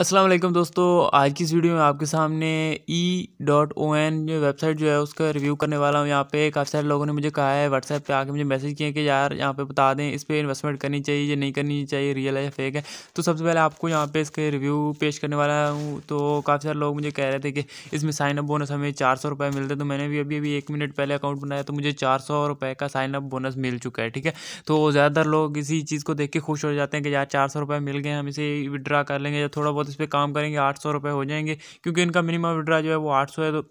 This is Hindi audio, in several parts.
असलम दोस्तों आज की इस वीडियो में आपके सामने ई डॉट ओ एन जो वेबसाइट जो है उसका रिव्यू करने वाला हूँ यहाँ पे काफ़ी सारे लोगों ने मुझे कहा है व्हाट्सएप पे आके मुझे मैसेज किए कि यार यहाँ पे बता दें इस पर इन्वेस्टमेंट करनी चाहिए या नहीं करनी चाहिए रियल है या फेक है तो सबसे पहले आपको यहाँ पे इसके रिव्यू पेश करने वाला हूँ तो काफ़ी सारे लोग मुझे कह रहे थे कि इसमें साइनअप बोनस हमें चार सौ रुपये मिलते तो मैंने भी अभी अभी एक मिनट पहले अकाउंट बनाया तो मुझे चार सौ रुपये का साइनअप बोनस मिल चुका है ठीक है तो ज़्यादातर लोग इसी चीज़ को देख के खुश हो जाते हैं कि यार चार सौ रुपये मिल गए हम इसे विड्रा कर लेंगे या थोड़ा बहुत बहुत इस पर काम करेंगे आठ सौ रुपये हो जाएंगे क्योंकि इनका मिनिमम विड्रा जो है वो आठ सौ है तो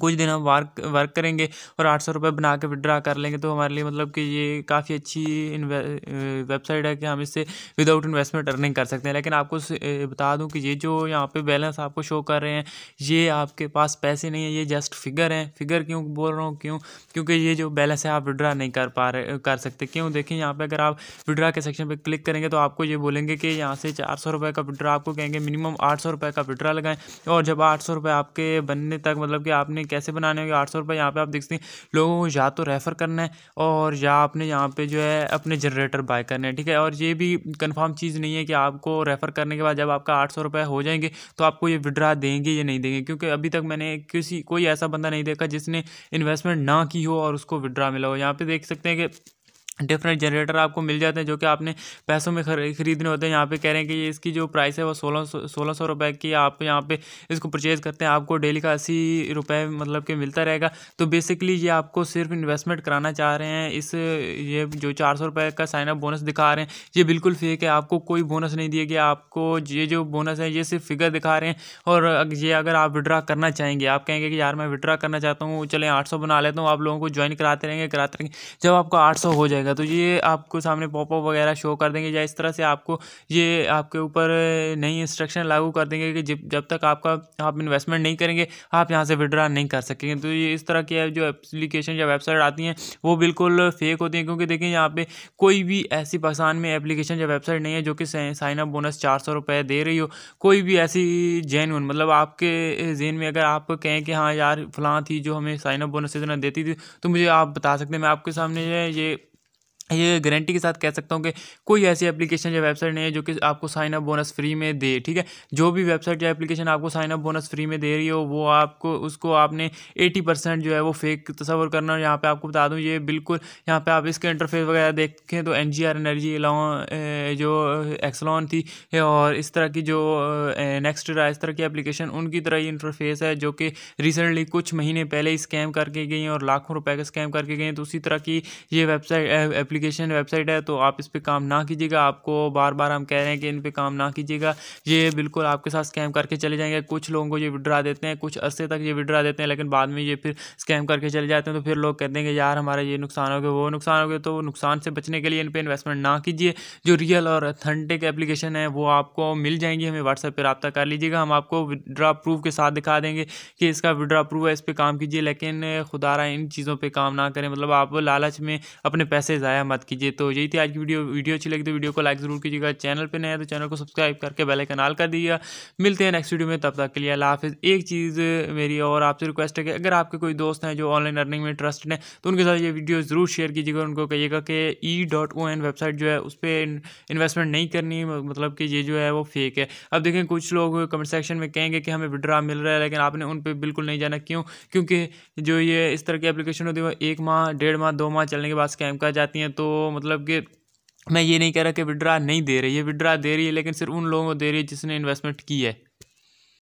कुछ दिन हम वार्क वर्क करेंगे और आठ सौ रुपये बना के विड्रा कर लेंगे तो हमारे लिए मतलब कि ये काफ़ी अच्छी वेबसाइट है कि हम इससे विदाउट इन्वेस्टमेंट अर्निंग कर सकते हैं लेकिन आपको बता दूं कि ये जो यहाँ पे बैलेंस आपको शो कर रहे हैं ये आपके पास पैसे नहीं है ये जस्ट फिगर हैं फिगर क्यों बोल रहा हूँ क्यों क्योंकि ये जो बैलेंस है आप विड्रा नहीं कर पा रहे कर सकते क्यों देखें यहाँ पर अगर आप विड्रा के सेक्शन पर क्लिक करेंगे तो आपको ये बोलेंगे कि यहाँ से चार सौ रुपये का विड्रा आपको कहेंगे मिनिमम आठ सौ रुपये का विड्रा लगाएँ और जब आठ सौ रुपये आपके बनने तक मतलब कि आपने आपने कैसे बनाने होंगे आठ सौ रुपये यहाँ पर आप देखते हैं लोगों को या तो रेफ़र करना है और या आपने यहाँ पर जो है अपने जनरेटर बाय करना है ठीक है और ये भी कन्फर्म चीज़ नहीं है कि आपको रेफ़र करने के बाद जब आपका आठ सौ रुपये हो जाएंगे तो आपको ये विड्रा देंगे या नहीं देंगे क्योंकि अभी तक मैंने किसी कोई ऐसा बंदा नहीं देखा जिसने इन्वेस्टमेंट ना की हो और उसको विड्रा मिला हो यहाँ पे देख सकते हैं कि डिफरेंट जनरेटर आपको मिल जाते हैं जो कि आपने पैसों में खरीदने होते हैं यहाँ पे कह रहे हैं कि ये इसकी जो प्राइस है वो सोलह सौ सोलह सौ रुपये की आप यहाँ पे इसको परचेज़ करते हैं आपको डेली का अस्सी रुपये मतलब कि मिलता रहेगा तो बेसिकली ये आपको सिर्फ इन्वेस्टमेंट कराना चाह रहे हैं इस ये जो चार सौ रुपये का साइनअप बोनस दिखा रहे हैं ये बिल्कुल फेक है आपको कोई बोनस नहीं दिए गए आपको ये जो बोनस है ये सिर्फ फिगर दिखा रहे हैं और ये अगर आप विड्रा करना चाहेंगे आप कहेंगे कि यार मैं विड्रा करना चाहता हूँ चले आठ बना लेता हूँ आप लोगों को ज्वाइन कराते रहेंगे कराते रहेंगे जब आपका आठ हो जाएगा जाएगा तो ये आपको सामने पॉपअप वगैरह शो कर देंगे या इस तरह से आपको ये आपके ऊपर नई इंस्ट्रक्शन लागू कर देंगे कि जब जब तक आपका आप इन्वेस्टमेंट नहीं करेंगे आप यहाँ से विड्रा नहीं कर सकेंगे तो ये इस तरह की जो एप्लीकेशन या वेबसाइट आती हैं वो बिल्कुल फेक होती हैं क्योंकि देखें यहाँ पर कोई भी ऐसी पाकिस्तान में एप्लीकेशन या वेबसाइट नहीं है जो कि साइन अप बोनस चार सौ रुपये दे रही हो कोई भी ऐसी जेन्यून मतलब आपके जेन में अगर आप कहें कि हाँ यार फलां थी जो हमें साइन अप बोनस इतना देती थी तो मुझे आप बता सकते हैं मैं आपके सामने ये ये गारंटी के साथ कह सकता हूँ कि कोई ऐसी एप्लीकेशन या वेबसाइट नहीं है जो कि आपको साइन अप बोनस फ्री में दे ठीक है जो भी वेबसाइट या एप्लीकेशन आपको साइन अप बोनस फ्री में दे रही हो वो आपको उसको आपने 80 परसेंट जो है वो फेक तस्वर करना यहाँ पे आपको बता दूँ ये बिल्कुल यहाँ पे आप इसके इंटरफेस वगैरह देखें तो एन जी आर एनर्जी एलॉन जो एक्सलॉन थी और इस तरह की जो नेक्स्ट इस तरह की एप्लीकेशन उनकी तरह ही इंटरफेस है जो कि रिसेंटली कुछ महीने पहले ही स्कैम करके गई और लाखों रुपये का स्कैम करके गई तो उसी तरह की ये वेबसाइट एप्लीकेशन वेबसाइट है तो आप इस पर काम ना कीजिएगा आपको बार बार हम कह रहे हैं कि इन पर काम ना कीजिएगा ये बिल्कुल आपके साथ स्कैम करके चले जाएंगे कुछ लोगों को ये विड्रा देते हैं कुछ अरसे तक ये विड्रा देते हैं लेकिन बाद में ये फिर स्कैम करके चले जाते हैं तो फिर लोग कहते हैं कि यार हमारा ये नुकसान हो गया वो नुकसान हो गया तो नुकसान से बचने के लिए इन पर इन्वेस्टमेंट ना कीजिए जो रियल और अथेंटिक एप्लीकेशन है वो आपको मिल जाएंगी हमें व्हाट्सएप पर रब्ता कर लीजिएगा हम आपको विड्रा प्रूफ के साथ दिखा देंगे कि इसका विड्रा प्रूफ है इस पर काम कीजिए लेकिन खुदारा इन चीज़ों पर काम ना करें मतलब आप लालच में अपने पैसे ज़ाया मत कीजिए तो यही थी आज की वीडियो वीडियो अच्छी लगी तो वीडियो को लाइक जरूर कीजिएगा चैनल पर नया तो चैनल को सब्सक्राइब करके बेलाइकन ऑल कर दीजिएगा मिलते हैं नेक्स्ट वीडियो में तब तक के लिए अला हाफिज़ एक चीज़ मेरी और आपसे रिक्वेस्ट है कि अगर आपके कोई दोस्त हैं जो ऑनलाइन अर्निंग में इंटरेस्टेड हैं तो उनके साथ ये वीडियो ज़रूर शेयर कीजिएगा उनको कहिएगा कि E dot O N website जो है उस पर इन्वेस्टमेंट नहीं करनी मतलब कि ये जो है वो फेक है अब देखें कुछ लोग कमेंट सेक्शन में कहेंगे कि हमें विड्रा मिल रहा है लेकिन आपने उन पर बिल्कुल नहीं जाना क्यों क्योंकि जो ये इस तरह की एप्लीकेशन होती है वो एक माह डेढ़ माह दो माह चलने के बाद स्कैम कर जाती हैं तो मतलब कि मैं ये नहीं कह रहा कि विड्रा नहीं दे रही है विड्रा दे रही है लेकिन सिर्फ उन लोगों को दे रही है जिसने इन्वेस्टमेंट की है